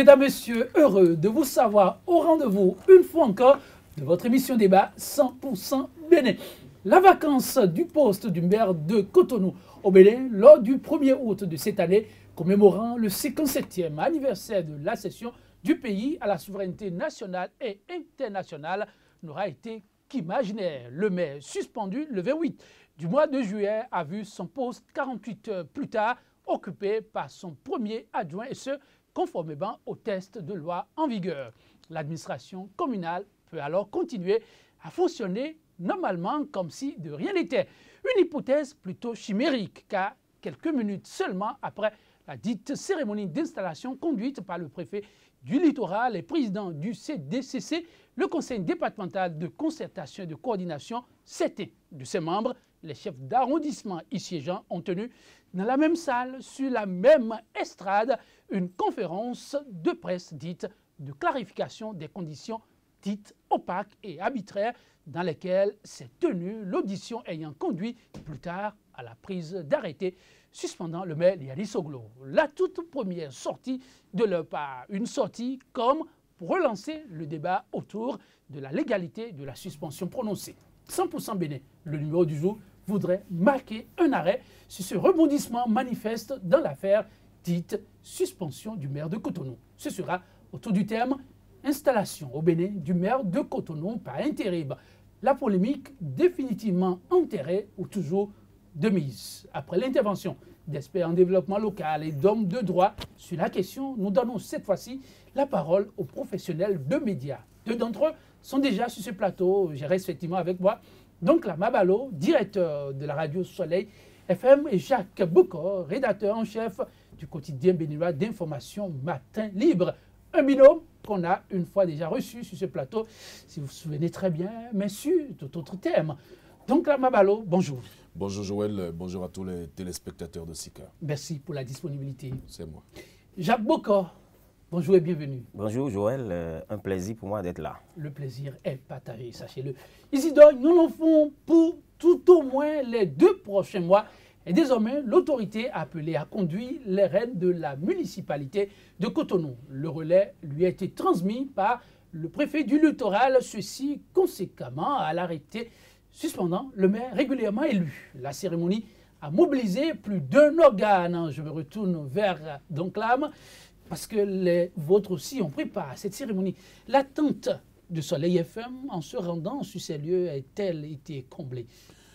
mesdames, messieurs, heureux de vous savoir au rendez-vous une fois encore de votre émission débat 100% Bénin. La vacance du poste du maire de Cotonou au Bénin lors du 1er août de cette année, commémorant le 57e anniversaire de l'accession du pays à la souveraineté nationale et internationale, n'aura été qu'imaginaire. Le maire suspendu le 28 du mois de juillet a vu son poste 48 heures plus tard occupé par son premier adjoint et ce, conformément aux tests de loi en vigueur. L'administration communale peut alors continuer à fonctionner normalement comme si de rien n'était. Une hypothèse plutôt chimérique, car quelques minutes seulement après la dite cérémonie d'installation conduite par le préfet du littoral et président du CDCC, le Conseil départemental de concertation et de coordination, c'était de ses membres, les chefs d'arrondissement y siégeant, ont tenu dans la même salle, sur la même estrade, une conférence de presse dite de clarification des conditions dites opaques et arbitraires dans lesquelles s'est tenue l'audition ayant conduit plus tard à la prise d'arrêté suspendant le maire Yannis Oglo. La toute première sortie de leur part, une sortie comme pour relancer le débat autour de la légalité de la suspension prononcée. 100% Béné, le numéro du jour voudrait marquer un arrêt sur ce rebondissement manifeste dans l'affaire dite suspension du maire de Cotonou. Ce sera, autour du terme, installation au Bénin du maire de Cotonou par intérim. La polémique définitivement enterrée ou toujours de mise. Après l'intervention d'experts en développement local et d'hommes de droit sur la question, nous donnons cette fois-ci la parole aux professionnels de médias. Deux d'entre eux sont déjà sur ce plateau, j'ai effectivement avec moi. Donc la Mabalo, directeur de la radio Soleil FM, et Jacques Boucor, rédacteur en chef du quotidien béninois d'information matin libre. Un binôme qu'on a une fois déjà reçu sur ce plateau, si vous vous souvenez très bien, mais sur tout autre thème. Donc, la Mabalo, bonjour. Bonjour Joël, bonjour à tous les téléspectateurs de SICA. Merci pour la disponibilité. C'est moi. Jacques Bocor, bonjour et bienvenue. Bonjour Joël, euh, un plaisir pour moi d'être là. Le plaisir est partagé, sachez-le. Isidore, nous l'en font pour tout au moins les deux prochains mois et désormais, l'autorité appelée a conduit les rênes de la municipalité de Cotonou. Le relais lui a été transmis par le préfet du littoral, ceci conséquemment à l'arrêté suspendant le maire régulièrement élu. La cérémonie a mobilisé plus d'un organe. Je me retourne vers Donclam parce que les vôtres aussi ont pris part à cette cérémonie. L'attente de Soleil FM en se rendant sur ces lieux a-t-elle été comblée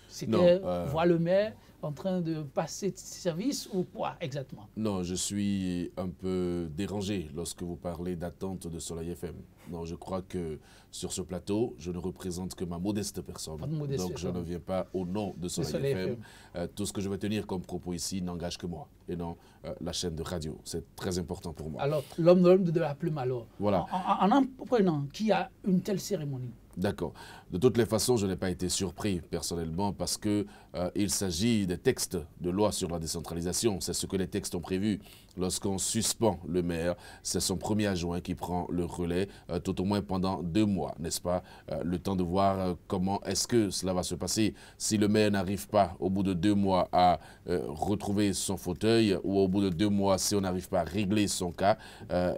C'était euh, voir le maire en train de passer de service ou quoi exactement Non, je suis un peu dérangé lorsque vous parlez d'attente de Soleil FM. Non, je crois que sur ce plateau, je ne représente que ma modeste personne. Donc je ne viens pas au nom de Soleil, FM. Euh, tout ce que je vais tenir comme propos ici n'engage que moi et non euh, la chaîne de radio. C'est très important pour moi. Alors, l'homme de l'homme de la plume alors. Voilà. En, en, en prenant qui a une telle cérémonie, D'accord. De toutes les façons, je n'ai pas été surpris personnellement parce que euh, il s'agit des textes de loi sur la décentralisation. C'est ce que les textes ont prévu. Lorsqu'on suspend le maire, c'est son premier adjoint qui prend le relais, euh, tout au moins pendant deux mois, n'est-ce pas euh, Le temps de voir comment est-ce que cela va se passer. Si le maire n'arrive pas au bout de deux mois à retrouver son fauteuil ou au bout de deux mois, si on n'arrive pas à régler son cas,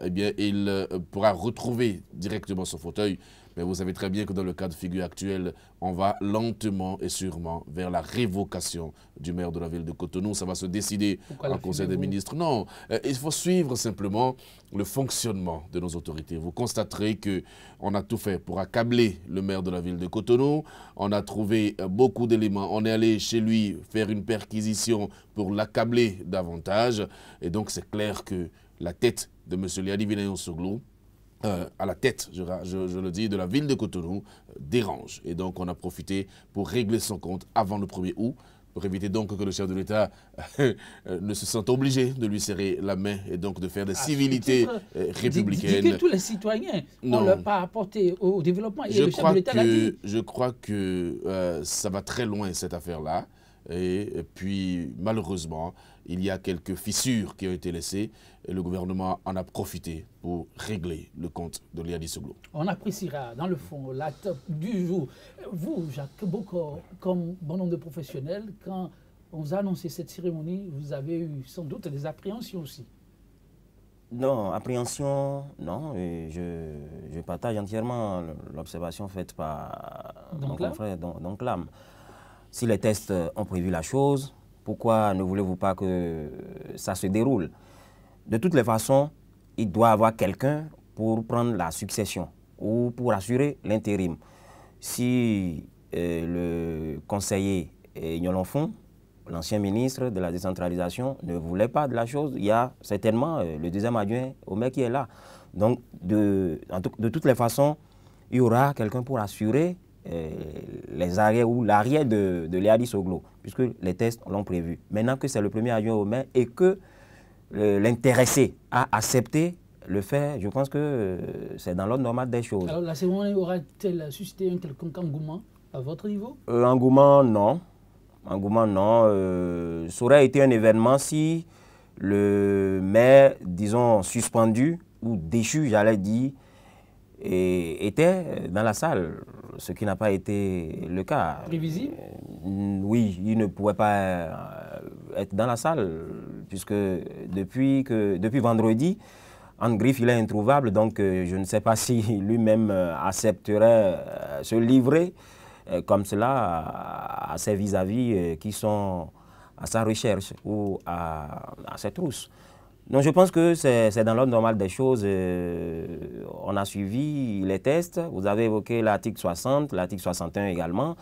eh bien, il pourra retrouver directement son fauteuil mais vous savez très bien que dans le cas de figure actuel, on va lentement et sûrement vers la révocation du maire de la ville de Cotonou. Ça va se décider en Conseil des ministres. Non, euh, il faut suivre simplement le fonctionnement de nos autorités. Vous constaterez qu'on a tout fait pour accabler le maire de la ville de Cotonou. On a trouvé euh, beaucoup d'éléments. On est allé chez lui faire une perquisition pour l'accabler davantage. Et donc, c'est clair que la tête de M. Liadi Vinayon Soglou euh, à la tête, je, le dis, de la ville de Cotonou euh, dérange. Et donc on a profité pour régler son compte avant le 1er août, pour éviter donc que le chef de l'État euh, ne se sente obligé de lui serrer la main et donc de faire des ah, civilités républicaines. Dites que tous les citoyens n'ont leur pas apporté au développement. Et je, le crois chef de que, dit. je crois que ça va très loin cette affaire-là. Et puis malheureusement, il y a quelques fissures qui ont été laissées et le gouvernement en a profité pour régler le compte de l'Iadisoglou. On appréciera, dans le fond, la du jour. Vous, Jacques Bocor, comme bon nombre de professionnels, quand on vous a annoncé cette cérémonie, vous avez eu sans doute des appréhensions aussi. Non, appréhension, non. Je, je partage entièrement l'observation faite par mon confrère Don, donc Si les tests ont prévu la chose, pourquoi ne voulez-vous pas que ça se déroule de toutes les façons, il doit avoir quelqu'un pour prendre la succession ou pour assurer l'intérim. Si euh, le conseiller euh, Font, l'ancien ministre de la décentralisation, ne voulait pas de la chose, il y a certainement euh, le deuxième adjoint Omer qui est là. Donc, de, toutes les façons, il y aura quelqu'un pour assurer les ou l'arrière de, de Soglo, puisque les tests l'ont prévu. Maintenant que c'est le premier adjoint Omer et que l'intéressé à accepter le fait, je pense que euh, c'est dans l'ordre normal des choses. Alors la cérémonie aura-t-elle suscité un quelconque engouement à votre niveau L'engouement, Engouement, non. Engouement, non. Euh, ça aurait été un événement si le maire, disons, suspendu ou déchu, j'allais dire, et était euh, dans la salle, ce qui n'a pas été le cas. Prévisible euh, Oui, il ne pouvait pas euh, être dans la salle, puisque depuis, vendredi, en griffe, il est introuvable, donc je ne sais pas si lui-même accepterait se livrer comme cela à ses vis-à-vis qui sont à sa recherche ou à ses trousses. Donc je pense que c'est dans l'ordre normal des choses. Euh, on a suivi les tests. Vous avez évoqué l'article 60, l'article 61 également.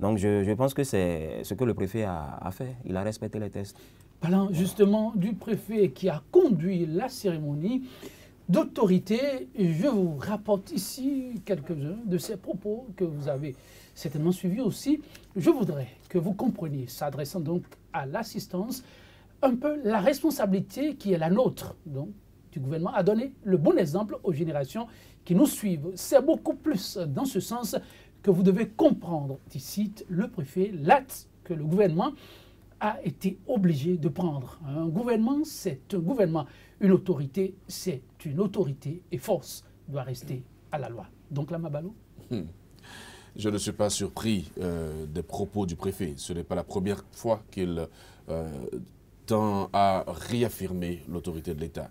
Donc je, pense que c'est ce que le préfet a, fait. Il a respecté les tests. Parlant justement du préfet qui a conduit la cérémonie d'autorité, je vous rapporte ici quelques-uns de ses propos que vous avez certainement suivis aussi. Je voudrais que vous compreniez, s'adressant donc à l'assistance, un peu la responsabilité qui est la nôtre donc, du gouvernement à donner le bon exemple aux générations qui nous suivent. C'est beaucoup plus dans ce sens que vous devez comprendre, ici le préfet, l'acte que le gouvernement a été obligé de prendre. Un gouvernement, c'est un gouvernement. Une autorité, c'est une autorité et force doit rester à la loi. Donc là, Mabalo hmm. Je ne suis pas surpris euh, des propos du préfet. Ce n'est pas la première fois qu'il euh, à réaffirmer l'autorité de l'État.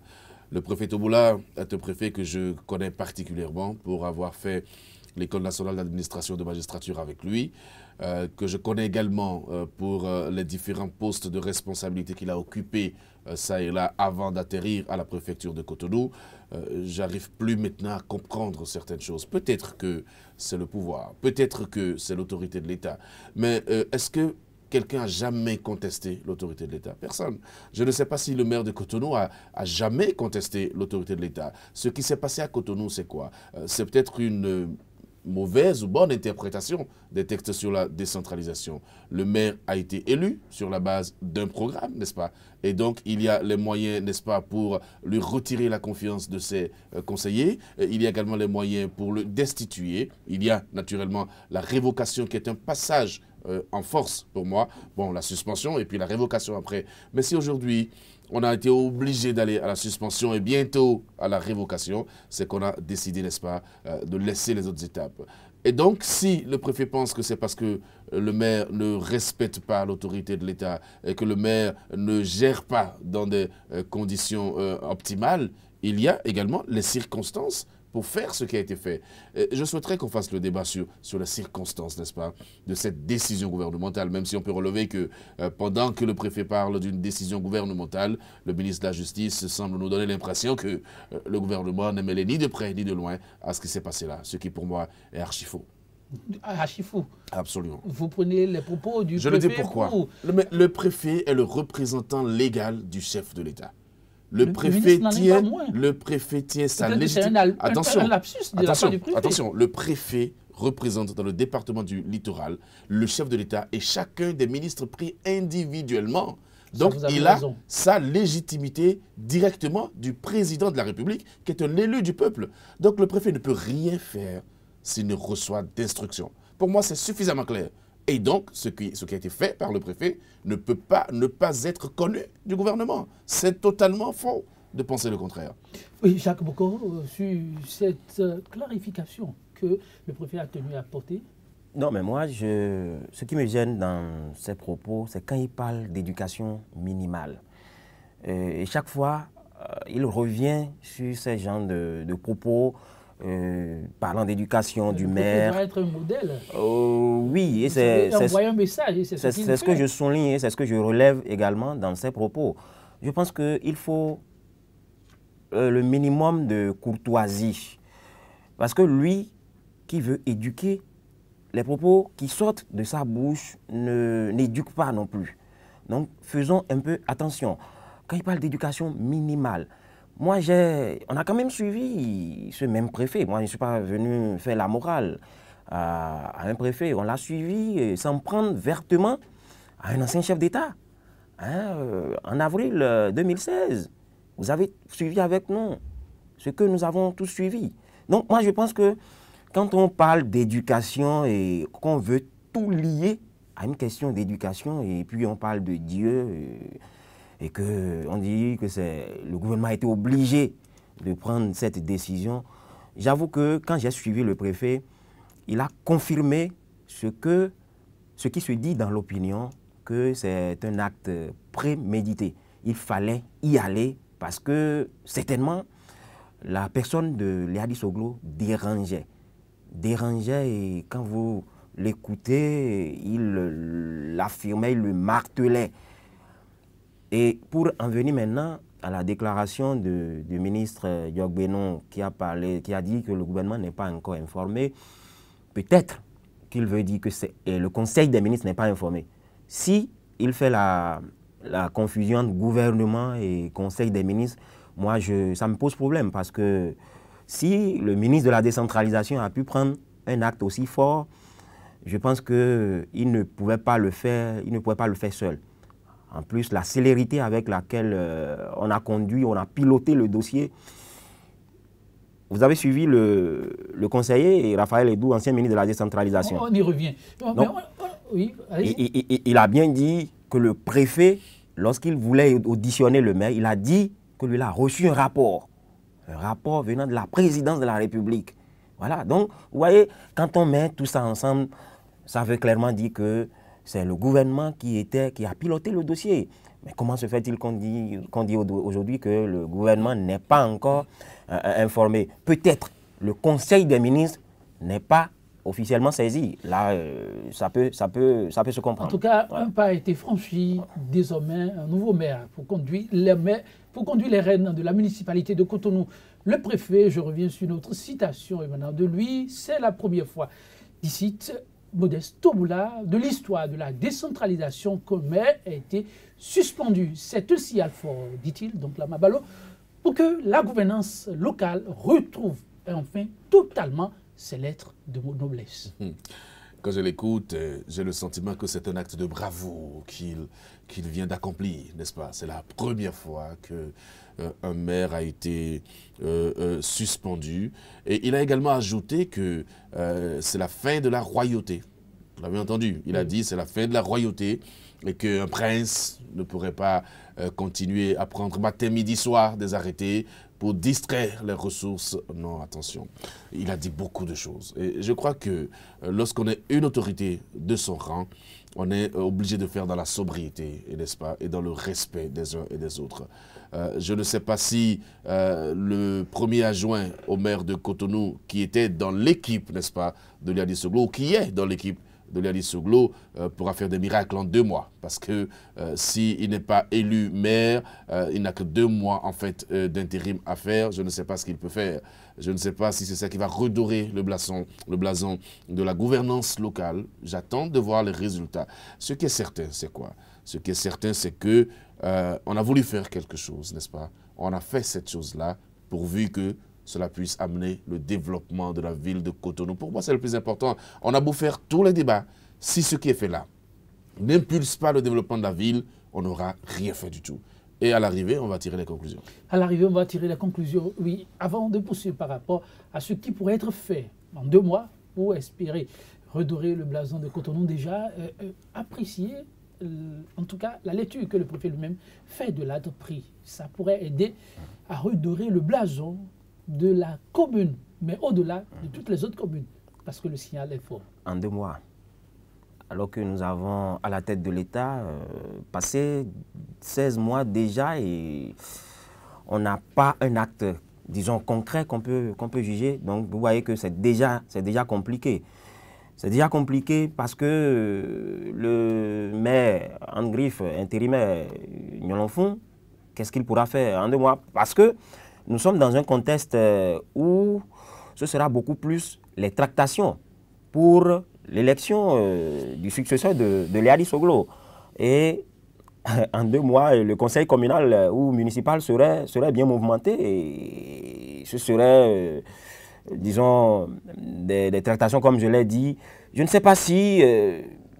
Le préfet Toboula est un préfet que je connais particulièrement pour avoir fait l'École nationale d'administration de magistrature avec lui, euh, que je connais également euh, pour euh, les différents postes de responsabilité qu'il a occupés ça et là avant d'atterrir à la préfecture de Cotonou. J'arrive plus maintenant à comprendre certaines choses. Peut-être que c'est le pouvoir, peut-être que c'est l'autorité de l'État, mais est-ce que quelqu'un a jamais contesté l'autorité de l'État. Personne. Je ne sais pas si le maire de Cotonou a, jamais contesté l'autorité de l'État. Ce qui s'est passé à Cotonou, c'est quoi euh, C'est peut-être une euh, mauvaise ou bonne interprétation des textes sur la décentralisation. Le maire a été élu sur la base d'un programme, n'est-ce pas Et donc, il y a les moyens, n'est-ce pas, pour lui retirer la confiance de ses euh, conseillers. il y a également les moyens pour le destituer. Il y a naturellement la révocation qui est un passage euh, en force pour moi. Bon, la suspension et puis la révocation après. Mais si aujourd'hui, on a été obligé d'aller à la suspension et bientôt à la révocation, c'est qu'on a décidé, n'est-ce pas, euh, de laisser les autres étapes. Et donc, si le préfet pense que c'est parce que le maire ne respecte pas l'autorité de l'État et que le maire ne gère pas dans des euh, conditions optimales, il y a également les circonstances pour faire ce qui a été fait. Euh, je souhaiterais qu'on fasse le débat sur, sur les circonstances, n'est-ce pas, de cette décision gouvernementale, même si on peut relever que euh, pendant que le préfet parle d'une décision gouvernementale, le ministre de la Justice semble nous donner l'impression que euh, le gouvernement n'est mêlé ni de près ni de loin à ce qui s'est passé là, ce qui pour moi est archi faux. Archi Absolument. Vous prenez les propos du préfet. Je le dis pourquoi. le préfet est le représentant légal du chef de l'État. Le, préfet tient sa légitimité. attention, attention, attention, le préfet représente dans le département du littoral le chef de l'État et chacun des ministres pris individuellement. Donc il a sa légitimité directement du président de la République, qui est un élu du peuple. Donc le préfet ne peut rien faire s'il ne reçoit d'instructions. Pour moi, c'est suffisamment clair. Et donc, ce qui, a été fait par le préfet ne peut pas ne pas être connu du gouvernement. C'est totalement faux de penser le contraire. Oui, Jacques Bocor, euh, sur cette euh, clarification que le préfet a tenu à porter Non, mais moi, ce qui me gêne dans ses propos, c'est quand il parle d'éducation minimale. Euh, et chaque fois, il revient sur ce genre de propos euh, parlant d'éducation du maire. Il être un modèle. Oh, oui, et c'est ce, que je souligne et c'est ce que je relève également dans ses propos. Je pense qu'il faut euh, le minimum de courtoisie. Parce que lui qui veut éduquer, les propos qui sortent de sa bouche n'éduquent pas non plus. Donc faisons un peu attention. Quand il parle d'éducation minimale, moi, on a quand même suivi ce même préfet. Moi, je ne suis pas venu faire la morale à, un préfet. On l'a suivi euh, sans prendre vertement à un ancien chef d'État. Hein, euh, en avril 2016, euh, vous avez suivi avec nous ce que nous avons tous suivi. Donc, moi, je pense que quand on parle d'éducation et qu'on veut tout lier à une question d'éducation, et puis on parle de Dieu et que dit que le gouvernement a été obligé de prendre cette décision. J'avoue que quand j'ai suivi le préfet, il a confirmé ce, que, ce qui se dit dans l'opinion, que c'est un acte prémédité. Il fallait y aller parce que certainement la personne de Léa Soglo dérangeait. Dérangeait et quand vous l'écoutez, il l'affirmait, il le martelait. Et pour en venir maintenant à la déclaration du ministre Yog euh, Benon qui a parlé, qui a dit que le gouvernement n'est pas encore informé, peut-être qu'il veut dire que le Conseil des ministres n'est pas informé. Si il fait la, confusion de gouvernement et Conseil des ministres, moi, ça me pose problème parce que si le ministre de la décentralisation a pu prendre un acte aussi fort, je pense qu'il ne pouvait pas le faire, il ne pouvait pas le faire seul. En plus, la célérité avec laquelle euh, on a conduit, on a piloté le dossier. Vous avez suivi le, conseiller Raphaël Edou, ancien ministre de la décentralisation. On, y revient. Il, a bien dit que le préfet, lorsqu'il voulait auditionner le maire, il a dit que lui a reçu un rapport. Un rapport venant de la présidence de la République. Voilà. Donc, vous voyez, quand on met tout ça ensemble, ça veut clairement dire que c'est le gouvernement qui, était, qui a piloté le dossier. Mais comment se fait-il qu'on dit, dit aujourd'hui que le gouvernement n'est pas encore euh, euh, informé Peut-être le Conseil des ministres n'est pas officiellement saisi. Là, euh, ça, peut, ça, peut, ça peut se comprendre. En tout cas, un pas a été franchi. Désormais, un nouveau maire pour conduire les, maires, rênes de la municipalité de Cotonou. Le préfet, je reviens sur une autre citation maintenant de lui, c'est la première fois. Il cite Modeste Tobula de l'histoire de la décentralisation elle a été suspendue. C'est aussi Alfort, dit-il, donc la Mabalo, pour que la gouvernance locale retrouve enfin totalement ses lettres de noblesse. Hum quand je l'écoute, euh, j'ai le sentiment que c'est un acte de bravoure qu'il vient d'accomplir, n'est-ce pas C'est la première fois qu'un euh, maire a été euh, suspendu. Et il a également ajouté que c'est la fin de la royauté. Vous l'avez entendu Il a mm. dit c'est la fin de la royauté et qu'un prince ne pourrait pas continuer à prendre matin, midi, soir des arrêtés pour distraire les ressources. Non, attention, il a dit beaucoup de choses. Et je crois que euh, lorsqu'on est une autorité de son rang, on est euh, obligé de faire dans la sobriété, n'est-ce pas, et dans le respect des uns et des autres. Euh, je ne sais pas si le premier adjoint au maire de Cotonou, qui était dans l'équipe, n'est-ce pas, de Léa ou qui est dans l'équipe de Soglo euh, pourra faire des miracles en deux mois. Parce que euh, s'il n'est pas élu maire, euh, il n'a que deux mois en fait euh, d'intérim à faire. Je ne sais pas ce qu'il peut faire. Je ne sais pas si c'est ça qui va redorer le blason, le blason de la gouvernance locale. J'attends de voir les résultats. Ce qui est certain, c'est quoi Ce qui est certain, c'est que on a voulu faire quelque chose, n'est-ce pas On a fait cette chose-là pourvu que cela puisse amener le développement de la ville de Cotonou. Pour moi, c'est le plus important. On a beau faire tous les débats, si ce qui est fait là n'impulse pas le développement de la ville, on n'aura rien fait du tout. Et à l'arrivée, on va tirer les conclusions. À l'arrivée, on va tirer les conclusions, oui. Avant de pousser par rapport à ce qui pourrait être fait en deux mois pour espérer redorer le blason de Cotonou, déjà euh, euh, apprécier, euh, en tout cas, la lecture que le préfet lui-même fait de prix. Ça pourrait aider à redorer le blason de la commune, mais au-delà de toutes les autres communes, parce que le signal est fort. En deux mois, alors que nous avons à la tête de l'État euh, passé 16 mois déjà et on n'a pas un acte, disons, concret qu'on peut, peut juger. Donc vous voyez que c'est déjà, déjà compliqué. C'est déjà compliqué parce que euh, le maire en griffe intérimaire Nyolonfon, qu'est-ce qu'il pourra faire en deux mois Parce que nous sommes dans un contexte euh, où ce sera beaucoup plus les tractations pour l'élection euh, du successeur de, de Soglo. Et en deux mois, le conseil communal euh, ou municipal serait, serait bien mouvementé et ce serait, disons, des, tractations comme je l'ai dit. Je ne sais pas si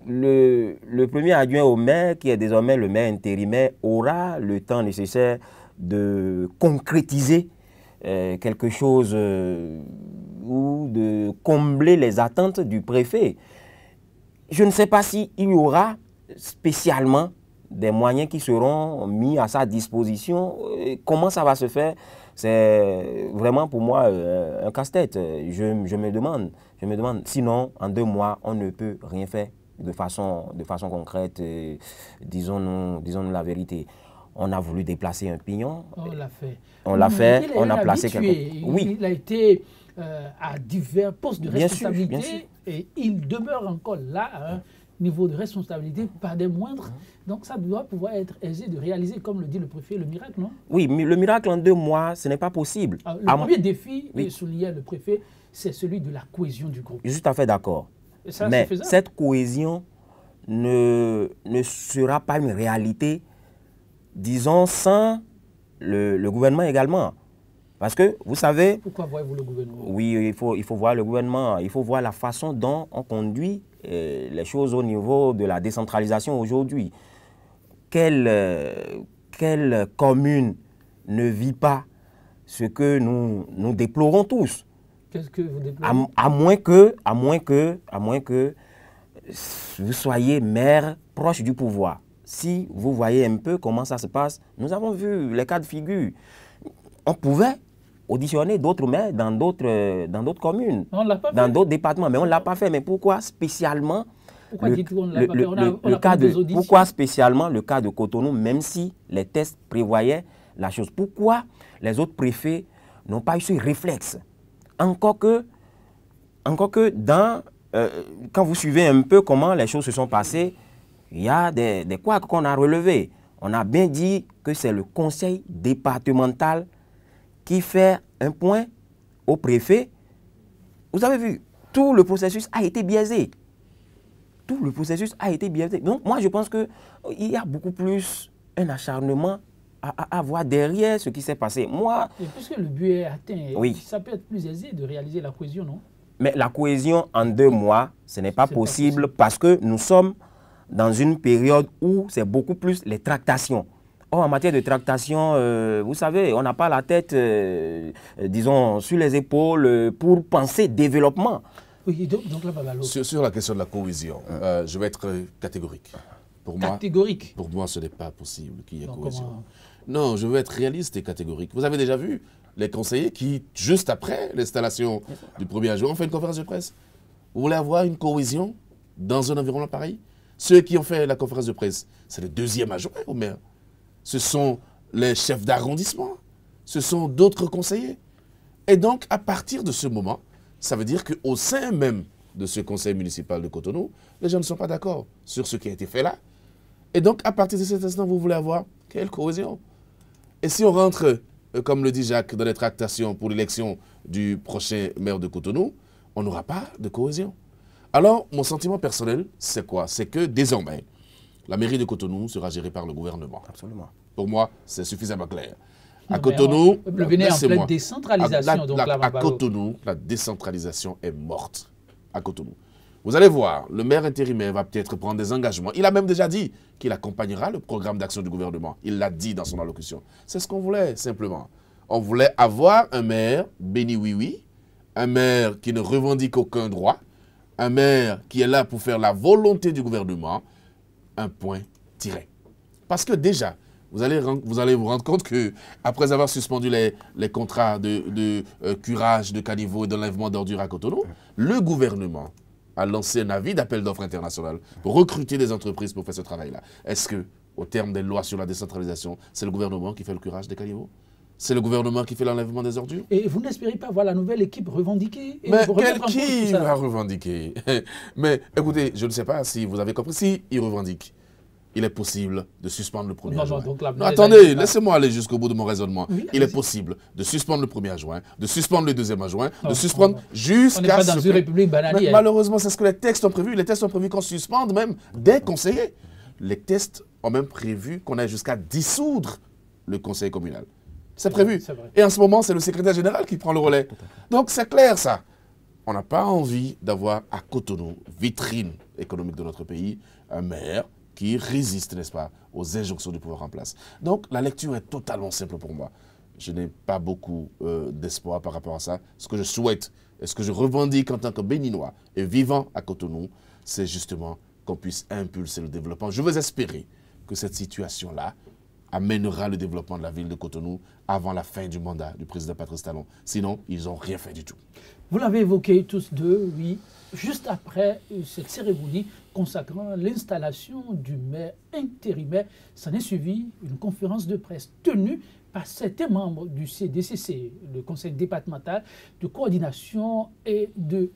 le, le, premier adjoint au maire, qui est désormais le maire intérimaire, aura le temps nécessaire de concrétiser euh, quelque chose euh, ou de combler les attentes du préfet. Je ne sais pas s'il y aura spécialement des moyens qui seront mis à sa disposition. comment ça va se faire C'est vraiment pour moi euh, un casse-tête. je, me demande, je me demande. Sinon, en deux mois, on ne peut rien faire de façon, de façon concrète, euh, disons-nous disons la vérité. On a voulu déplacer un pignon. On l'a fait. On l'a fait, on a placé quelqu'un. Oui. Il a été euh, à divers postes de responsabilité et il demeure encore là. à un hein, niveau de responsabilité, pas des moindres. Mhm. Donc ça doit pouvoir être aisé de réaliser, comme le dit le préfet, le miracle, non Oui, mais le miracle en deux mois, ce n'est pas possible. Ah, le premier défi, soulignait le préfet, c'est celui de la cohésion du groupe. Je suis tout à fait d'accord. Mais cette cohésion ne, ne sera pas une réalité, disons, sans le, gouvernement également. Parce que, vous savez... Pourquoi voyez-vous le gouvernement Oui, il faut, il faut voir le gouvernement, il faut voir la façon dont on conduit euh, les choses au niveau de la décentralisation aujourd'hui. Quelle, euh, quelle commune ne vit pas ce que nous, nous déplorons tous à, moins que, à moins que, à moins que vous soyez maire proche du pouvoir. Si vous voyez un peu comment ça se passe, nous avons vu les cas de figure. On pouvait auditionner d'autres maires dans d'autres dans d'autres communes, dans d'autres départements, mais on ne l'a pas fait. Mais pourquoi spécialement le, cas de, pourquoi spécialement le cas de Cotonou, même si les tests prévoyaient la chose Pourquoi les autres préfets n'ont pas eu ce réflexe encore que, encore que dans, euh, quand vous suivez un peu comment les choses se sont passées, il y a des, des quoi qu'on a relevé. On a bien dit que c'est le conseil départemental qui fait un point au préfet. Vous avez vu, tout le processus a été biaisé. Tout le processus a été biaisé. Donc moi, je pense qu'il euh, y a beaucoup plus un acharnement à, voir derrière ce qui s'est passé. Moi, puisque le but est atteint, oui. ça peut être plus aisé de réaliser la cohésion, non Mais la cohésion en deux mois, ce n'est pas, possible parce que nous sommes dans une période où c'est beaucoup plus les tractations. en matière de tractation, euh, vous savez, on n'a pas la tête, euh, euh, disons, sur les épaules pour penser développement. sur, la question de la cohésion, hein. je vais être catégorique. Pour catégorique. Moi, pour moi, ce n'est pas possible qu'il y ait cohésion. Non, je veux être réaliste et catégorique. Vous avez déjà vu les conseillers qui, juste après l'installation du premier jour, ont fait une conférence de presse. Vous voulez avoir une cohésion dans un environnement pareil Ceux qui ont fait la conférence de presse, c'est le deuxième adjoint au maire. Ce sont les chefs d'arrondissement. Ce sont d'autres conseillers. Et donc, à partir de ce moment, ça veut dire qu'au sein même de ce conseil municipal de Cotonou, les gens ne sont pas d'accord sur ce qui a été fait là. Et donc, à partir de cet instant, vous voulez avoir quelle cohésion et si on rentre, euh, comme le dit Jacques, dans les tractations pour l'élection du prochain maire de Cotonou, on n'aura pas de cohésion. Alors, mon sentiment personnel, c'est quoi C'est que désormais, la mairie de Cotonou sera gérée par le gouvernement. Absolument. Pour moi, c'est suffisamment clair. à Cotonou, décentralisation. la, à Cotonou, la décentralisation est morte. À Cotonou. Vous allez voir, le maire intérimaire va peut-être prendre des engagements. Il a même déjà dit qu'il accompagnera le programme d'action du gouvernement. Il l'a dit dans son allocution. C'est ce qu'on voulait, simplement. On voulait avoir un maire béni oui-oui, un maire qui ne revendique aucun droit, un maire qui est là pour faire la volonté du gouvernement, un point tiré. Parce que déjà, vous allez, vous allez vous rendre compte que après avoir suspendu les, contrats de, euh, curage de caniveaux et d'enlèvement d'ordures à Cotonou, le gouvernement a lancer un avis d'appel d'offres international pour recruter des entreprises pour faire ce travail-là. Est-ce que, au terme des lois sur la décentralisation, c'est le gouvernement qui fait le curage des caniveaux c'est le gouvernement qui fait l'enlèvement des ordures. Et vous n'espérez pas voir la nouvelle équipe revendiquée Mais quelle qui va revendiquer Mais écoutez, je ne sais pas si vous avez compris. Si, revendique il est possible de suspendre le premier er juin. attendez, laissez-moi aller jusqu'au bout de mon raisonnement. il est possible de suspendre le 1er juin, de suspendre le 2e juin, de suspendre jusqu'à ce que... République Malheureusement, c'est ce que les textes ont prévu. Les textes ont prévu qu'on suspende même des conseillers. Les textes ont même prévu qu'on aille jusqu'à dissoudre le conseil communal. C'est prévu. Et en ce moment, c'est le secrétaire général qui prend le relais. Donc c'est clair ça. On n'a pas envie d'avoir à Cotonou, vitrine économique de notre pays, un maire qui résiste, n'est-ce pas, aux injonctions du pouvoir en place. Donc la lecture est totalement simple pour moi. Je n'ai pas beaucoup euh, d'espoir par rapport à ça. Ce que je souhaite et ce que je revendique en tant que béninois et vivant à Cotonou, c'est justement qu'on puisse impulser le développement. Je veux espérer que cette situation-là amènera le développement de la ville de Cotonou avant la fin du mandat du président Patrice Talon. Sinon, ils n'ont rien fait du tout. Vous l'avez évoqué tous deux, oui, juste après cette cérémonie consacrant l'installation du maire intérimaire, s'en est suivie une conférence de presse tenue par certains membres du CDCC, le Conseil départemental de coordination et de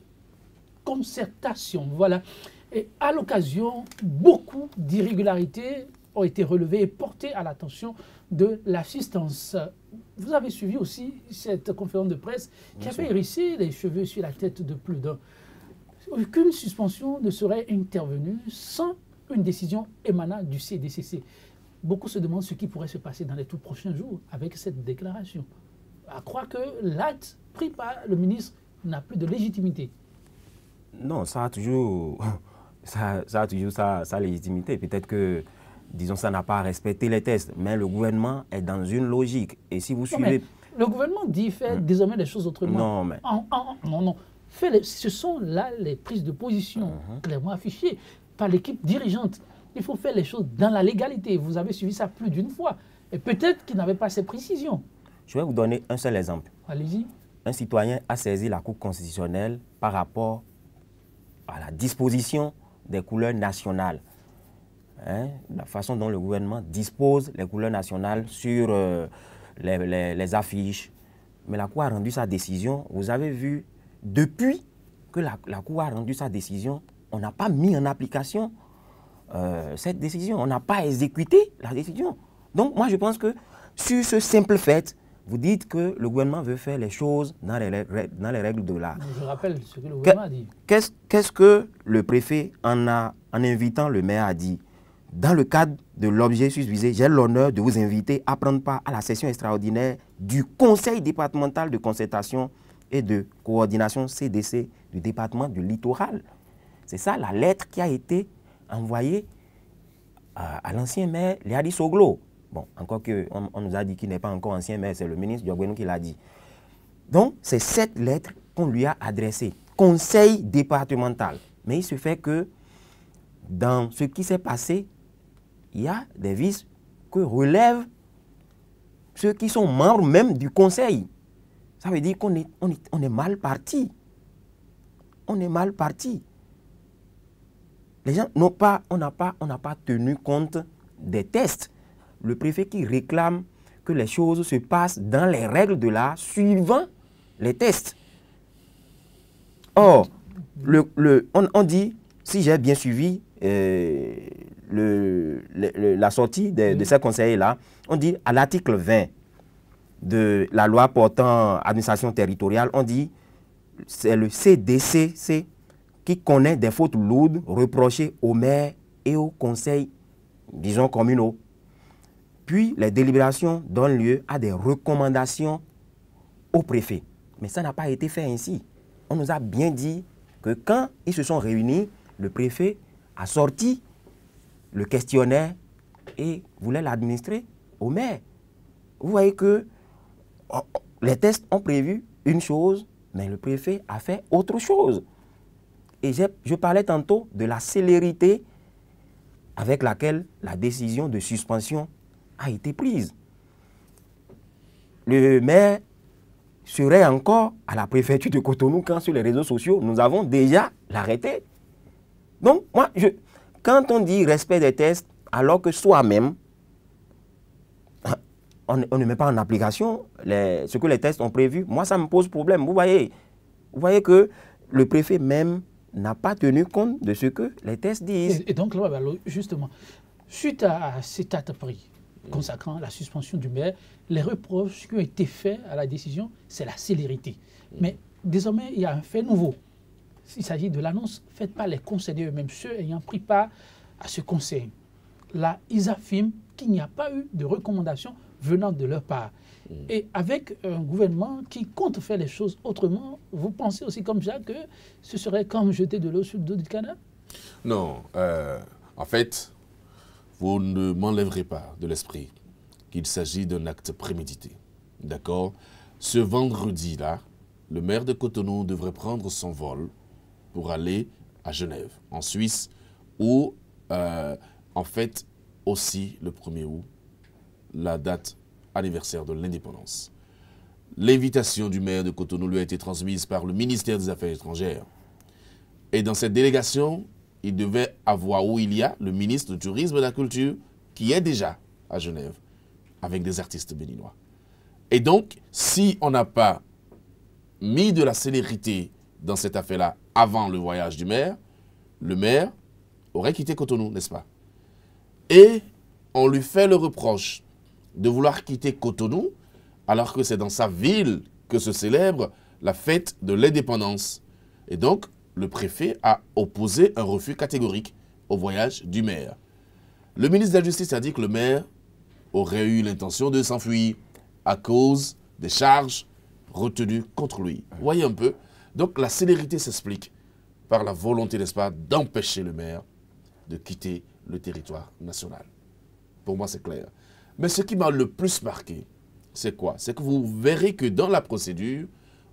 concertation. Voilà. Et à l'occasion, beaucoup d'irrégularités ont été relevées et portées à l'attention de l'assistance. Vous avez suivi aussi cette conférence de presse qui a fait hérisser les cheveux sur la tête de plus d'un. Aucune suspension ne serait intervenue sans une décision émanant du CDCC. Beaucoup se demandent ce qui pourrait se passer dans les tout prochains jours avec cette déclaration. À croire que l'acte pris par le ministre n'a plus de légitimité. Non, ça a toujours, ça, a toujours sa légitimité. Peut-être que disons ça n'a pas respecté les tests. Mais le gouvernement est dans une logique. Et si vous suivez... le gouvernement dit faire hein? désormais les choses autrement. Non, mais... non, non. ce sont là les prises de position uh-huh. clairement affichées par l'équipe dirigeante. Il faut faire les choses dans la légalité. Vous avez suivi ça plus d'une fois. Et peut-être qu'il n'avait pas ces précisions. Je vais vous donner un seul exemple. Allez-y. Un citoyen a saisi la Cour constitutionnelle par rapport à la disposition des couleurs nationales. Hein, la façon dont le gouvernement dispose les couleurs nationales sur euh, les, affiches. Mais la Cour a rendu sa décision. Vous avez vu, depuis que la, Cour a rendu sa décision, on n'a pas mis en application euh, cette décision. On n'a pas exécuté la décision. Donc moi, je pense que sur ce simple fait, vous dites que le gouvernement veut faire les choses dans les, dans les règles de l'art. Je rappelle ce que le gouvernement a dit. Qu'est-ce que le préfet en, a, en invitant le maire a dit dans le cadre de l'objet susvisé, j'ai l'honneur de vous inviter à prendre part à la session extraordinaire du Conseil départemental de concertation et de coordination CDC du département du littoral. C'est ça la lettre qui a été envoyée à, l'ancien maire Léadi Soglo. Bon, encore que nous a dit qu'il n'est pas encore ancien maire, c'est le ministre Diogwenou qui l'a dit. Donc, c'est cette lettre qu'on lui a adressée. Conseil départemental. Mais il se fait que dans ce qui s'est passé, il y a des vices que relèvent ceux qui sont membres même du conseil. Ça veut dire qu'on est, on est, mal parti. On est mal parti. Les gens n'ont pas, on n'a pas, on pas tenu compte des tests. Le préfet qui réclame que les choses se passent dans les règles de l'art suivant les tests. Or, le, on, dit, si j'ai bien suivi euh, la sortie de, mm. ces conseillers-là, on dit à l'article 20 de la loi portant administration territoriale, on dit c'est le CDCC qui connaît des fautes lourdes reprochées aux maires et aux conseils, disons, communaux. Puis les délibérations donnent lieu à des recommandations au préfet. Mais ça n'a pas été fait ainsi. On nous a bien dit que quand ils se sont réunis, le préfet a sorti le questionnaire et voulait l'administrer au maire. Vous voyez que oh, oh, les tests ont prévu une chose, mais le préfet a fait autre chose. Et je parlais tantôt de la célérité avec laquelle la décision de suspension a été prise. Le maire serait encore à la préfecture de Cotonou quand sur les réseaux sociaux, nous avons déjà l'arrêté. Donc, moi, je, quand on dit respect des tests, alors que soi-même, on, ne met pas en application ce que les tests ont prévu, moi, ça me pose problème. Vous voyez, vous voyez que le préfet même n'a pas tenu compte de ce que les tests disent. Et, donc, là, justement, suite à, cet acte pris, consacrant la suspension du maire, les reproches qui ont été faits à la décision, c'est la célérité. Mais désormais, il y a un fait nouveau s'il s'agit de l'annonce faites pas les conseillers eux-mêmes, ceux ayant pris part à ce conseil. Là, ils affirment qu'il n'y a pas eu de recommandation venant de leur part. Mm. Et avec un gouvernement qui compte faire les choses autrement, vous pensez aussi comme ça que ce serait comme jeter de l'eau sur le dos du canard Non. Euh, en fait, vous ne m'enlèverez pas de l'esprit qu'il s'agit d'un acte prémédité. D'accord Ce vendredi-là, le maire de Cotonou devrait prendre son vol pour aller à Genève, en Suisse, où, euh, en fait, aussi le 1er août, la date anniversaire de l'indépendance. L'invitation du maire de Cotonou lui a été transmise par le ministère des Affaires étrangères. Et dans cette délégation, il devait avoir où il y a le ministre du Tourisme et de la Culture qui est déjà à Genève avec des artistes béninois. Et donc, si on n'a pas mis de la célérité dans cette affaire-là avant le voyage du maire, le maire aurait quitté Cotonou, n'est-ce pas Et on lui fait le reproche de vouloir quitter Cotonou alors que c'est dans sa ville que se célèbre la fête de l'indépendance. Et donc, le préfet a opposé un refus catégorique au voyage du maire. Le ministre de la Justice a dit que le maire aurait eu l'intention de s'enfuir à cause des charges retenues contre lui. Voyez un peu donc la célérité s'explique par la volonté, n'est-ce pas, d'empêcher le maire de quitter le territoire national. Pour moi, c'est clair. Mais ce qui m'a le plus marqué, c'est quoi C'est que vous verrez que dans la procédure,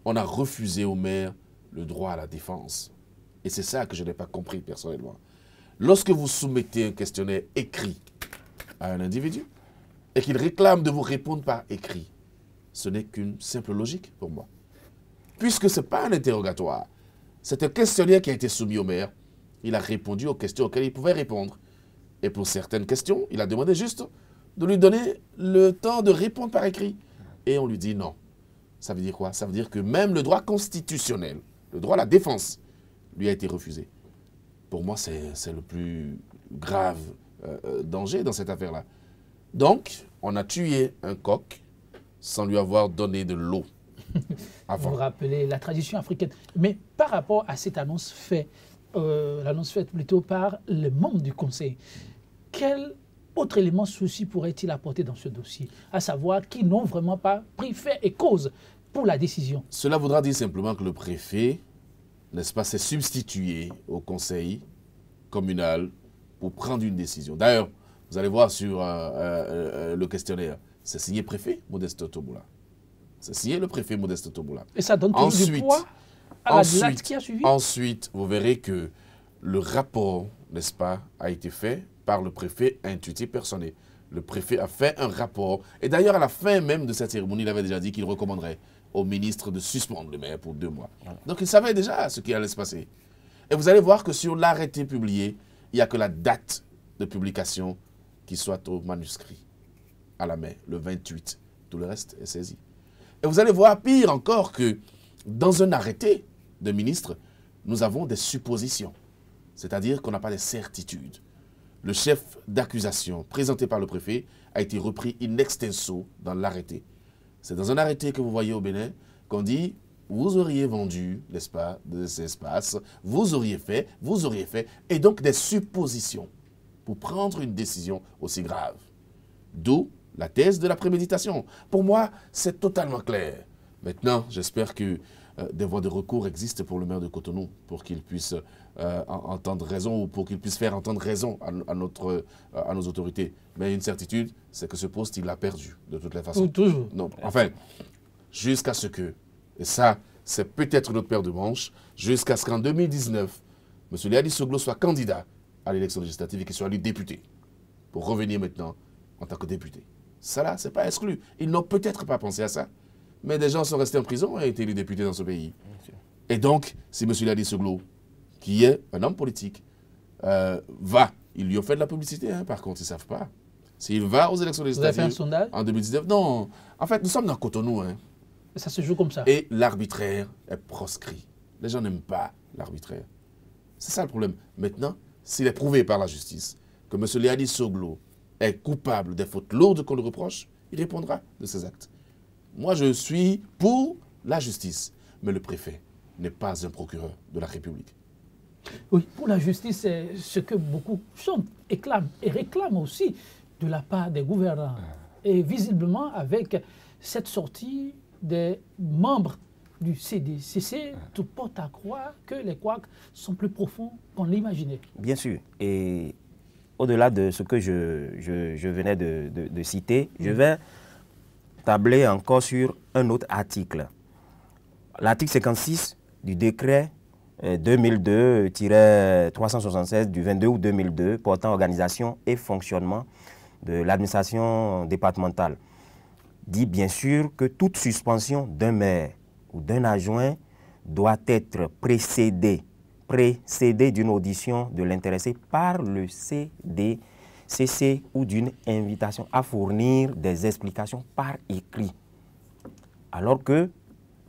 on a refusé au maire le droit à la défense. Et c'est ça que je n'ai pas compris personnellement. Lorsque vous soumettez un questionnaire écrit à un individu et qu'il réclame de vous répondre par écrit, ce n'est qu'une simple logique pour moi puisque ce n'est pas un interrogatoire. C'est un questionnaire qui a été soumis au maire. Il a répondu aux questions auxquelles il pouvait répondre. Et pour certaines questions, il a demandé juste de lui donner le temps de répondre par écrit. Et on lui dit non. Ça veut dire quoi Ça veut dire que même le droit constitutionnel, le droit à la défense, lui a été refusé. Pour moi, c'est le plus grave euh, euh, danger dans cette affaire-là. Donc, on a tué un coq sans lui avoir donné de l'eau. Vous Vous rappelez la tradition africaine. Mais par rapport à cette annonce faite, euh, l'annonce faite plutôt par les membres du Conseil, quel autre élément souci pourrait-il apporter dans ce dossier À savoir qu'ils n'ont vraiment pas pris fait et cause pour la décision. Cela voudra dire simplement que le préfet, n'est-ce pas, s'est substitué au Conseil communal pour prendre une décision. D'ailleurs, vous allez voir sur euh, euh, le questionnaire, c'est signé préfet Modeste Toboula. C'est est le préfet Modeste Toboula. Et ça donne tout ensuite, du poids à ensuite, qui a suivi Ensuite, vous verrez que le rapport, n'est-ce pas, a été fait par le préfet intuitif personné. Le préfet a fait un rapport. Et d'ailleurs, à la fin même de cette cérémonie, il avait déjà dit qu'il recommanderait au ministre de suspendre le maire pour deux mois. Donc il savait déjà ce qui allait se passer. Et vous allez voir que sur l'arrêté publié, il n'y a que la date de publication qui soit au manuscrit, à la main, le 28. Tout le reste est saisi. Et vous allez voir pire encore que dans un arrêté de ministre, nous avons des suppositions, c'est-à-dire qu'on n'a pas de certitudes. Le chef d'accusation présenté par le préfet a été repris in extenso dans l'arrêté. C'est dans un arrêté que vous voyez au Bénin qu'on dit vous auriez vendu l'espace de ces espaces, vous auriez fait, vous auriez fait, et donc des suppositions pour prendre une décision aussi grave. D'où la thèse de la préméditation. Pour moi, c'est totalement clair. Maintenant, j'espère que euh, des voies de recours existent pour le maire de Cotonou, pour qu'il puisse euh, entendre raison ou pour qu'il puisse faire entendre raison à, notre, euh, à nos autorités. Mais une certitude, c'est que ce poste, il l'a perdu, de toutes les façons. Toujours. Non, enfin, jusqu'à ce que, et ça, c'est peut-être notre paire de manches, jusqu'à ce qu'en 2019, M. Léadis Soglo soit candidat à l'élection législative et qu'il soit élu député, pour revenir maintenant en tant que député. Ça là, c'est pas exclu. Ils n'ont peut-être pas pensé à ça. Mais des gens sont restés en prison et ont été députés dans ce pays. Et donc, si M. Ladi Soglo, qui est un homme politique, euh, va, ils lui ont fait de la publicité, hein, par contre, ils ne savent pas. S'il va aux élections législatives. Vous avez fait un sondage En 2019. Non. En fait, nous sommes dans Cotonou. Hein. Ça se joue comme ça. Et l'arbitraire est proscrit. Les gens n'aiment pas l'arbitraire. C'est ça le problème. Maintenant, s'il est prouvé par la justice que M. Léadi Soglo est coupable des fautes lourdes qu'on lui reproche, il répondra de ses actes. Moi, je suis pour la justice, mais le préfet n'est pas un procureur de la République. Oui, pour la justice, c'est ce que beaucoup sont, éclament et réclament aussi de la part des gouvernants. Ah. Et visiblement, avec cette sortie des membres du CDCC, ah. tout porte à croire que les couacs sont plus profonds qu'on l'imaginait. Bien sûr. Et au-delà de ce que je, venais de, citer, je mm. vais tabler encore sur un autre article. L'article 56 du décret 2002-376 euh, du 22 août 2002 portant organisation et fonctionnement de l'administration départementale dit bien sûr que toute suspension d'un maire ou d'un adjoint doit être précédée précédé d'une audition de l'intéressé par le CDCC ou d'une invitation à fournir des explications par écrit. Alors que,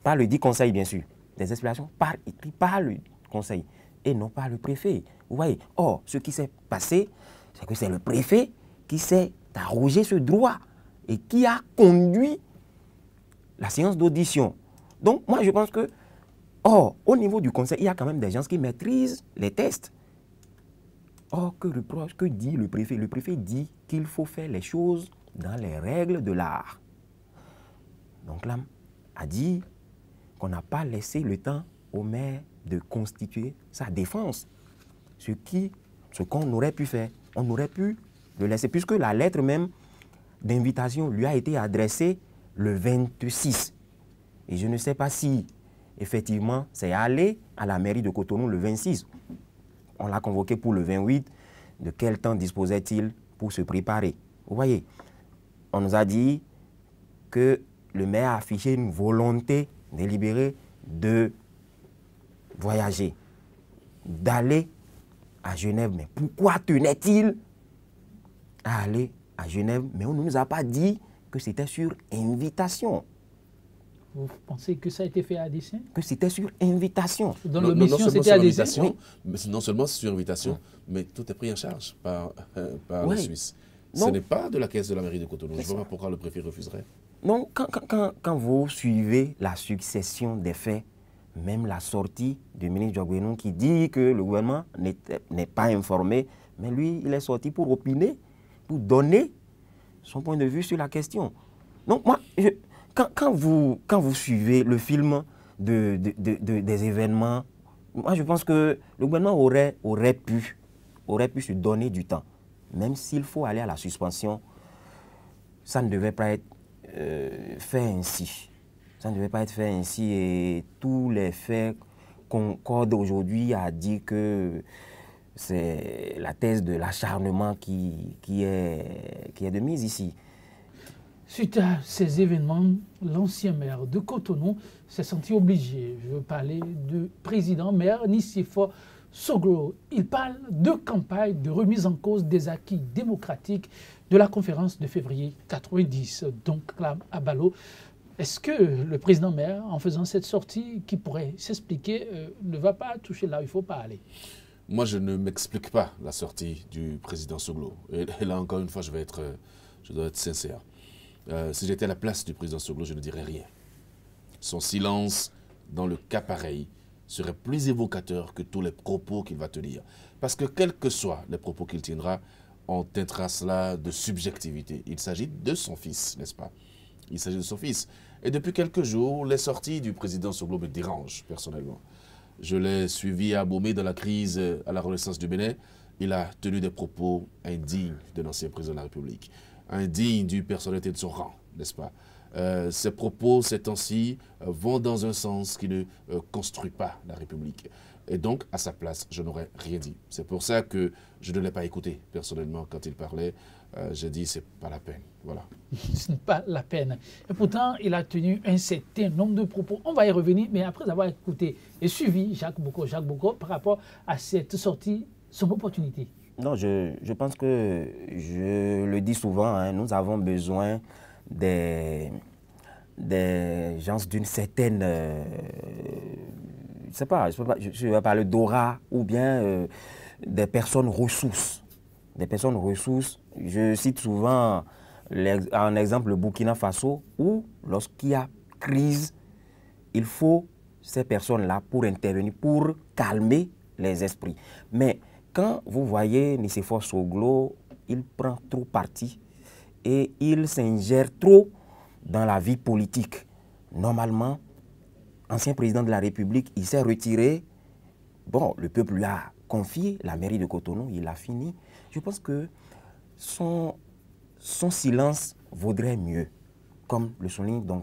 par le dit conseil bien sûr, des explications par écrit, par le conseil et non par le préfet. Vous voyez Or, ce qui s'est passé, c'est que c'est le préfet qui s'est arrogé ce droit et qui a conduit la séance d'audition. Donc, moi, je pense que Or, au niveau du conseil, il y a quand même des gens qui maîtrisent les tests. Or, que reproche, que dit le préfet Le préfet dit qu'il faut faire les choses dans les règles de l'art. Donc l'âme a dit qu'on n'a pas laissé le temps au maire de constituer sa défense. Ce qui, ce qu'on aurait pu faire, on aurait pu le laisser, puisque la lettre même d'invitation lui a été adressée le 26. Et je ne sais pas si effectivement, c'est aller à la mairie de Cotonou le 26. On l'a convoqué pour le 28. De quel temps disposait-il pour se préparer Vous voyez, on nous a dit que le maire a affiché une volonté délibérée de voyager, d'aller à Genève. Mais pourquoi tenait-il à aller à Genève Mais on ne nous a pas dit que c'était sur invitation. Vous pensez que ça a été fait à dessein Que c'était sur invitation. Donc, non, c'était à dessein Non seulement sur invitation, ah. mais tout est pris en charge par, euh, par la Suisse. Ce n'est pas de la caisse de la mairie de Cotonou. Je ne vois pas pourquoi le préfet refuserait. Non, quand, quand, quand, vous suivez la succession des faits, même la sortie du ministre Jogwenon qui dit que le gouvernement n'est pas informé, mais lui, il est sorti pour opiner, pour donner son point de vue sur la question. Donc moi, je, quand, vous, suivez le film des événements, moi je pense que le gouvernement aurait, pu, se donner du temps. Même s'il faut aller à la suspension, ça ne devait pas être euh, fait ainsi. Ça ne devait pas être fait ainsi et tous les faits concordent aujourd'hui à dire que c'est la thèse de l'acharnement qui est de mise ici. Suite à ces événements, l'ancien maire de Cotonou s'est senti obligé. Je veux parler du président maire Nisifo Soglo. Il parle de campagne de remise en cause des acquis démocratiques de la conférence de février 90. Donc, à Abalo. Est-ce que le président maire, en faisant cette sortie qui pourrait s'expliquer, euh, ne va pas toucher là où il ne faut pas aller Moi, je ne m'explique pas la sortie du président Soglo. Et, là, encore une fois, je, vais être, euh, je dois être sincère. Euh, si j'étais à la place du président Soglo, je ne dirais rien. Son silence dans le cas pareil serait plus évocateur que tous les propos qu'il va tenir. Parce que quels que soient les propos qu'il tiendra, on teintera cela de subjectivité. Il s'agit de son fils, n'est-ce pas Il s'agit de son fils. Et depuis quelques jours, les sorties du président Soglo me dérangent personnellement. Je l'ai suivi à Baumé dans la crise à la Renaissance du Bénin. Il a tenu des propos indignes de l'ancien président de la République indigne du personnalité de son rang, n'est-ce pas euh, Ses propos, ces temps-ci, euh, vont dans un sens qui ne euh, construit pas la République. Et donc, à sa place, je n'aurais rien dit. C'est pour ça que je ne l'ai pas écouté, personnellement, quand il parlait. J'ai dit, ce n'est pas la peine. Voilà. Ce n'est pas la peine. Et pourtant, il a tenu un certain nombre de propos. On va y revenir, mais après avoir écouté et suivi Jacques Boucault, Jacques Boucault, par rapport à cette sortie, son opportunité. Non, je, pense que, je le dis souvent, hein, nous avons besoin des, des gens d'une certaine, euh, je ne sais pas, je, ne vais pas parler d'aura ou bien euh, des personnes ressources. Des personnes ressources, je cite souvent un exemple le Burkina Faso où lorsqu'il y a crise, il faut ces personnes-là pour intervenir, pour calmer les esprits. Mais quand vous voyez Nicéphore Soglo, il prend trop parti et il s'ingère trop dans la vie politique. Normalement, ancien président de la République, il s'est retiré. Bon, le peuple l'a a confié la mairie de Cotonou, il a fini. Je pense que son, silence vaudrait mieux, comme le souligne Don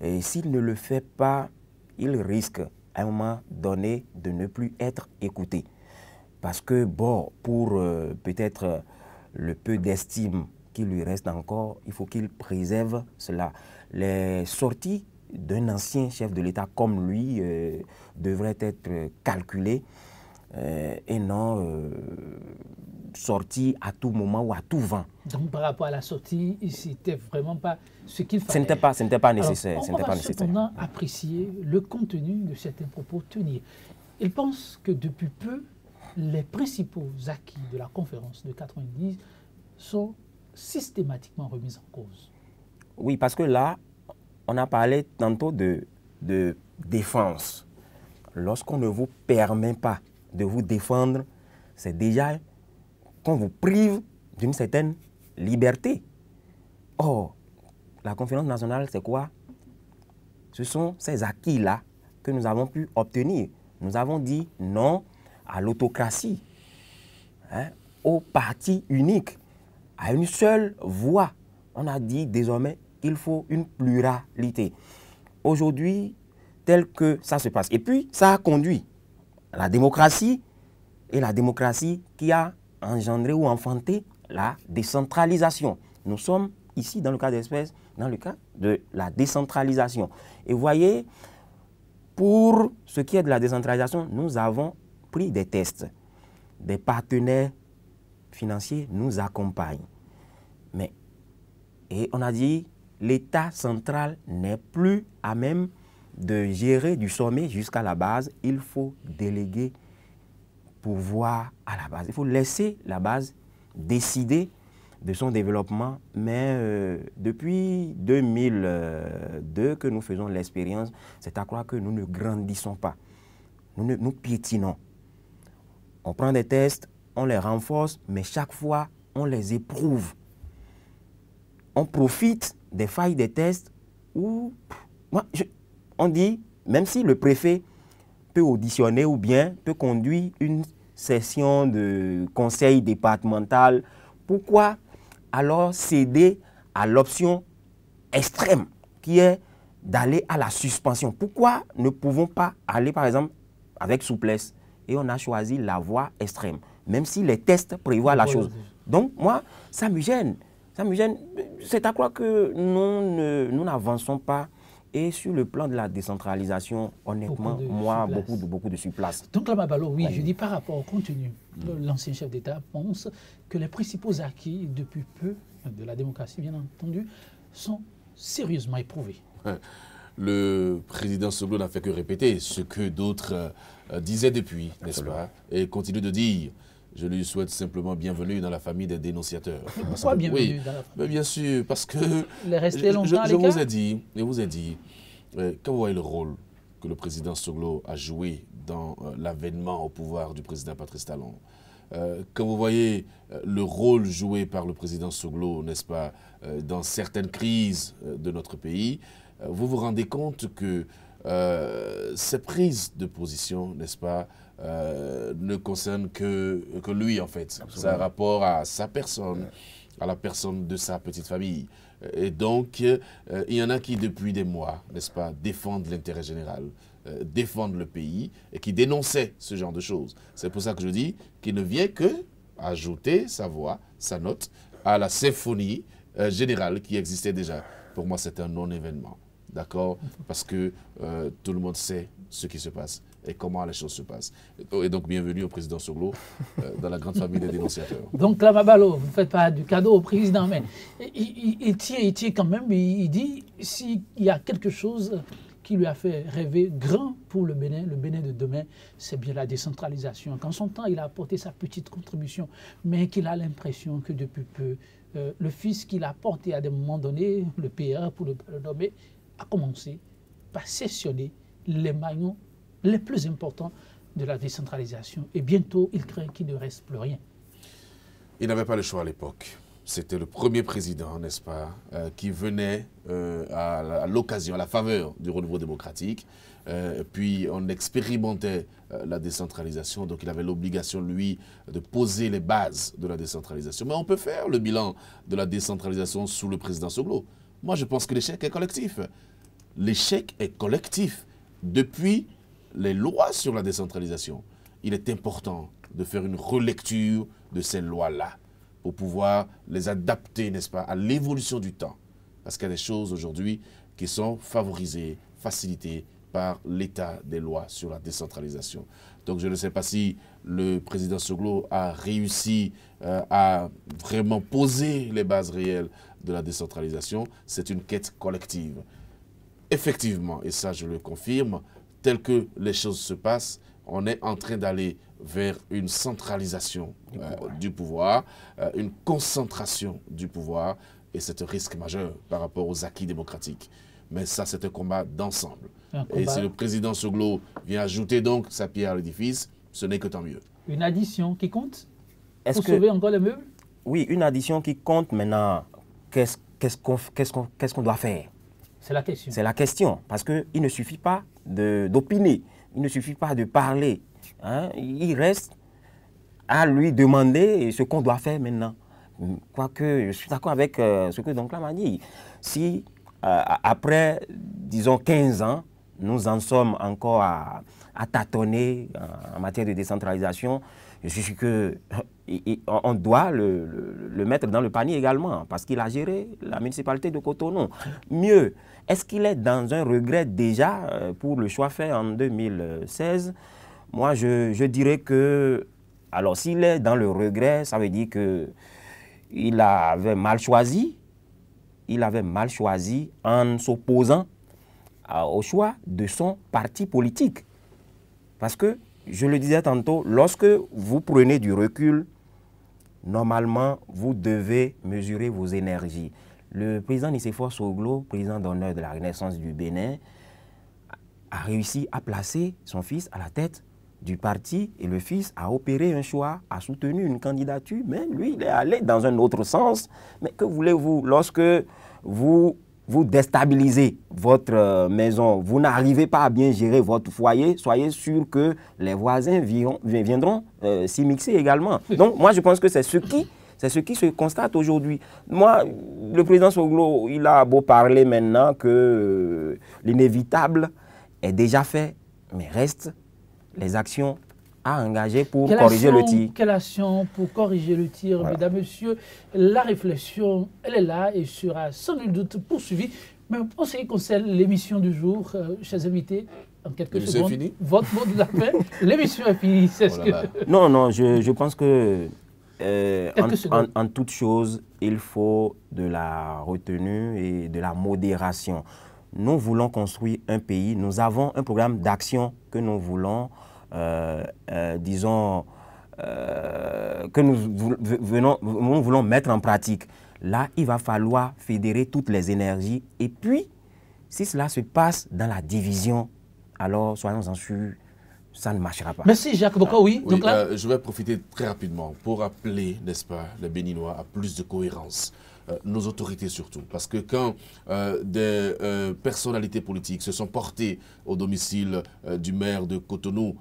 Et S'il ne le fait pas, il risque à un moment donné de ne plus être écouté. Parce que, bon, pour euh, peut-être euh, le peu d'estime qui lui reste encore, il faut qu'il préserve cela. Les sorties d'un ancien chef de l'État comme lui euh, devraient être calculées et non sorties à tout moment ou à tout vent. Donc par rapport à la sortie, c'était vraiment pas ce qu'il fallait. Ce n'était pas, pas nécessaire. on va pas nécessaire. apprécier le contenu de certains propos tenus. Il pense que depuis peu, les principaux acquis de la conférence de 90 sont systématiquement remis en cause. Oui, parce que là, on a parlé tantôt de, de défense. Lorsqu'on ne vous permet pas de vous défendre, c'est déjà qu'on vous prive d'une certaine liberté. Or, la conférence nationale, c'est quoi Ce sont ces acquis-là que nous avons pu obtenir. Nous avons dit non à l'autocratie, hein, au parti unique, à une seule voix. On a dit désormais, il faut une pluralité. Aujourd'hui, tel que ça se passe. Et puis, ça a conduit la démocratie et la démocratie qui a engendré ou enfanté la décentralisation. Nous sommes ici dans le cas d'espèce, dans le cas de la décentralisation. Et vous voyez, pour ce qui est de la décentralisation, nous avons des tests. Des partenaires financiers nous accompagnent. Mais, et on a dit, l'État central n'est plus à même de gérer du sommet jusqu'à la base. Il faut déléguer pouvoir à la base. Il faut laisser la base décider de son développement. Mais euh, depuis 2002 que nous faisons l'expérience, c'est à croire que nous ne grandissons pas. Nous, nous piétinons. On prend des tests, on les renforce, mais chaque fois, on les éprouve. On profite des failles des tests où on dit, même si le préfet peut auditionner ou bien peut conduire une session de conseil départemental, pourquoi alors céder à l'option extrême qui est d'aller à la suspension Pourquoi ne pouvons nous pas aller, par exemple, avec souplesse et on a choisi la voie extrême, même si les tests prévoient la chose. Donc moi, ça me gêne. Ça me gêne. C'est à quoi que nous n'avançons pas. Et sur le plan de la décentralisation, honnêtement, moi, beaucoup de, beaucoup de surplace. Donc là, Mabalo, oui, je dis par rapport au contenu, l'ancien chef d'État pense que les principaux acquis depuis peu de la démocratie, bien entendu, sont sérieusement éprouvés. Le président Soblo n'a fait que répéter ce que d'autres euh, euh, disait depuis, n'est-ce pas Et continue de dire. Je lui souhaite simplement bienvenue dans la famille des dénonciateurs. pourquoi bienvenue Bien sûr, parce que... Les resté longtemps je, je, je vous ai dit, je vous ai dit, quand vous voyez le rôle que le président Soglo a joué dans euh, l'avènement au pouvoir du président Patrice Talon, euh, quand vous voyez le rôle joué par le président Soglo, n'est-ce pas, dans certaines crises de notre pays, vous vous rendez compte que ses euh, prises de position, n'est-ce pas, euh, ne concernent que, que lui, en fait. sa rapport à sa personne, à la personne de sa petite famille. Et donc, euh, il y en a qui, depuis des mois, n'est-ce pas, défendent l'intérêt général, défendent le pays, et qui dénonçaient ce genre de choses. C'est pour ça que je dis qu'il ne vient que ajouter sa voix, sa note, à la symphonie générale qui existait déjà. Pour moi, c'est un non-événement d'accord Parce que euh, tout le monde sait ce qui se passe et comment les choses se passent. Et donc, bienvenue au président Soglo, euh, dans la grande famille des dénonciateurs. Donc, Mabalo, vous ne faites pas du cadeau au président, mais il, il, il tient quand même, il, dit s'il y a quelque chose qui lui a fait rêver grand pour le Bénin, le Bénin de demain, c'est bien la décentralisation. Qu'en son temps, il a apporté sa petite contribution, mais qu'il a l'impression que depuis peu, euh, le fils qu'il a porté à des moments donnés, le PR pour le nommer, a commencé par sessionner les maillons les plus importants de la décentralisation. Et bientôt, il craint qu'il ne reste plus rien. Il n'avait pas le choix à l'époque. C'était le premier président, n'est-ce pas, euh, qui venait euh, à, l'occasion, à la faveur du renouveau démocratique. Euh, puis on expérimentait la décentralisation, donc il avait l'obligation, lui, de poser les bases de la décentralisation. Mais on peut faire le bilan de la décentralisation sous le président Soglo. Moi, je pense que l'échec est collectif. L'échec est collectif. Depuis les lois sur la décentralisation, il est important de faire une relecture de ces lois-là pour pouvoir les adapter, n'est-ce pas, à l'évolution du temps. Parce qu'il y a des choses aujourd'hui qui sont favorisées, facilitées par l'état des lois sur la décentralisation. Donc je ne sais pas si le président Soglo a réussi euh, à vraiment poser les bases réelles de la décentralisation, c'est une quête collective. Effectivement, et ça je le confirme, tel que les choses se passent, on est en train d'aller vers une centralisation du euh, pouvoir, euh, une concentration du pouvoir, et c'est un risque majeur par rapport aux acquis démocratiques. Mais ça, c'est un combat d'ensemble. Et si le président Soglo vient ajouter donc sa pierre à l'édifice, ce n'est que tant mieux. Une addition qui compte Est-ce que... sauver encore les meubles Oui, une addition qui compte maintenant qu'est-ce qu'on doit faire C'est la question. C'est la question, parce qu'il ne suffit pas d'opiner, il ne suffit pas de parler. Hein, il reste à lui demander ce qu'on doit faire maintenant. Quoique, je suis d'accord avec euh, ce que donc m'a dit. Si euh, après, disons, 15 ans, nous en sommes encore à, à tâtonner euh, en matière de décentralisation, je suis sûr que on doit le, mettre dans le panier également, parce qu'il a géré la municipalité de Cotonou. Mieux, est-ce qu'il est dans un regret déjà euh, pour le choix fait en 2016 Moi, je, je, dirais que... Alors, s'il est dans le regret, ça veut dire qu'il avait mal choisi. Il avait mal choisi en s'opposant au choix de son parti politique. Parce que, je le disais tantôt, lorsque vous prenez du recul normalement, vous devez mesurer vos énergies. Le président Nicéphore Soglo, président d'honneur de la Renaissance du Bénin, a réussi à placer son fils à la tête du parti et le fils a opéré un choix, a soutenu une candidature, mais lui, il est allé dans un autre sens. Mais que voulez-vous Lorsque vous vous déstabilisez votre euh, maison, vous n'arrivez pas à bien gérer votre foyer, soyez sûr que les voisins viendront euh, s'y mixer également. Donc moi, je pense que c'est ce qui... se constate aujourd'hui. Moi, le président Soglo, il a beau parler maintenant que euh, l'inévitable est déjà fait, mais restent les actions à engager pour corriger le tir. Quelle action pour corriger le tir, mesdames, messieurs La réflexion, elle est là et sera sans nul doute poursuivie. Mais en ce l'émission du jour, euh, chers invités, en quelques secondes, votre mot de la fin, l'émission est finie. Oh que... Non, non, je, pense que euh, en, en, en, toute chose, il faut de la retenue et de la modération. Nous voulons construire un pays, nous avons un programme d'action que nous voulons euh, euh, disons, euh, que nous, venons, nous voulons mettre en pratique. Là, il va falloir fédérer toutes les énergies. Et puis, si cela se passe dans la division, alors soyons-en sûrs, ça ne marchera pas. Merci Jacques Bocca, oui. donc là... je vais profiter très rapidement pour appeler, n'est-ce pas, les Béninois à plus de cohérence. Euh, nos autorités surtout. Parce que quand euh, des euh, personnalités politiques se sont portées au domicile du maire de Cotonou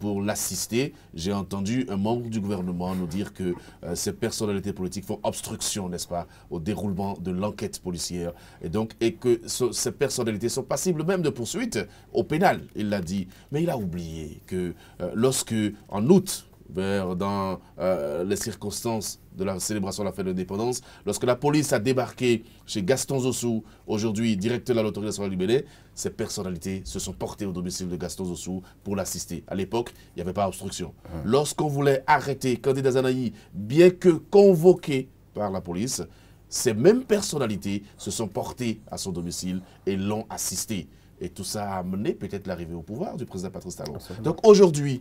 pour l'assister, j'ai entendu un membre du gouvernement nous dire que ces personnalités politiques font obstruction, n'est-ce pas, au déroulement de l'enquête policière. Et donc, et que ces personnalités sont passibles même de poursuites au pénal, il l'a dit. Mais il a oublié que lorsque, en août, dans euh, les circonstances de la célébration de la fête de l'indépendance, lorsque la police a débarqué chez Gaston Zossou, aujourd'hui directeur de l'autorité nationale du Bénin, ces personnalités se sont portées au domicile de Gaston Zossou pour l'assister. À l'époque, il n'y avait pas obstruction. Lorsqu'on voulait arrêter Candida Zanaï, bien que convoqué par la police, ces mêmes personnalités se sont portées à son domicile et l'ont assisté. Et tout ça a amené peut-être l'arrivée au pouvoir du président Patrice Talon. Donc aujourd'hui,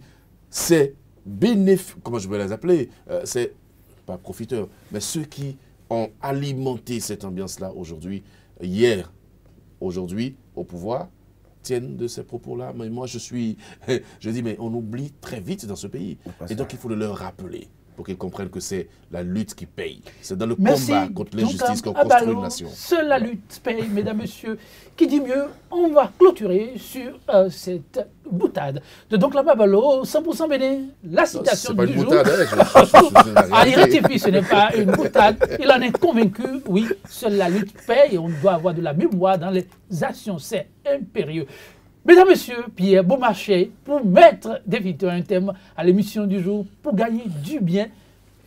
c'est bénéf... comment je vais les appeler, euh, c'est pas profiteurs, mais ceux qui ont alimenté cette ambiance-là aujourd'hui, hier, aujourd'hui, au pouvoir, tiennent de ces propos-là. Mais moi, je suis, je dis, mais on oublie très vite dans ce pays. Et donc, il faut le leur rappeler pour qu'ils comprennent que c'est la lutte qui paye. C'est dans le combat contre l'injustice qu'on construit une nation. Seule la lutte paye, mesdames, messieurs. Qui dit mieux On va clôturer sur euh, cette boutade de Donc la Babalo, 100% Béné, la citation pas une jour. ah, il rétifie, ce n'est pas une boutade. Il en est convaincu, oui, seule la lutte paye. On doit avoir de la mémoire dans les actions, c'est impérieux. Mesdames, Messieurs, Pierre Beaumarchais, pour mettre définitivement un thème à l'émission du jour, pour gagner du bien,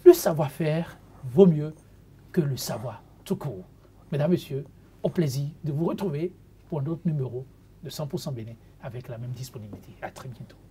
le savoir-faire vaut mieux que le savoir tout court. Mesdames, Messieurs, au plaisir de vous retrouver pour un numéro de 100% Bénin avec la même disponibilité. À très bientôt.